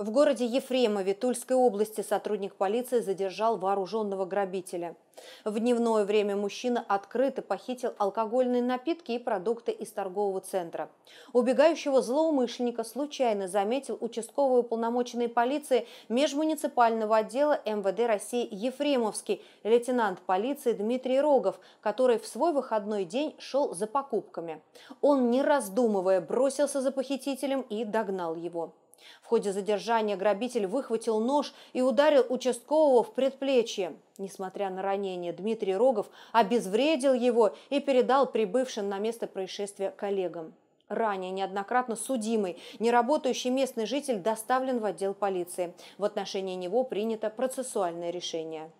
В городе Ефремове Тульской области сотрудник полиции задержал вооруженного грабителя. В дневное время мужчина открыто похитил алкогольные напитки и продукты из торгового центра. Убегающего злоумышленника случайно заметил участковый уполномоченный полиции межмуниципального отдела МВД России Ефремовский, лейтенант полиции Дмитрий Рогов, который в свой выходной день шел за покупками. Он, не раздумывая, бросился за похитителем и догнал его. В ходе задержания грабитель выхватил нож и ударил участкового в предплечье. Несмотря на ранение, Дмитрий Рогов обезвредил его и передал прибывшим на место происшествия коллегам. Ранее неоднократно судимый, неработающий местный житель доставлен в отдел полиции. В отношении него принято процессуальное решение.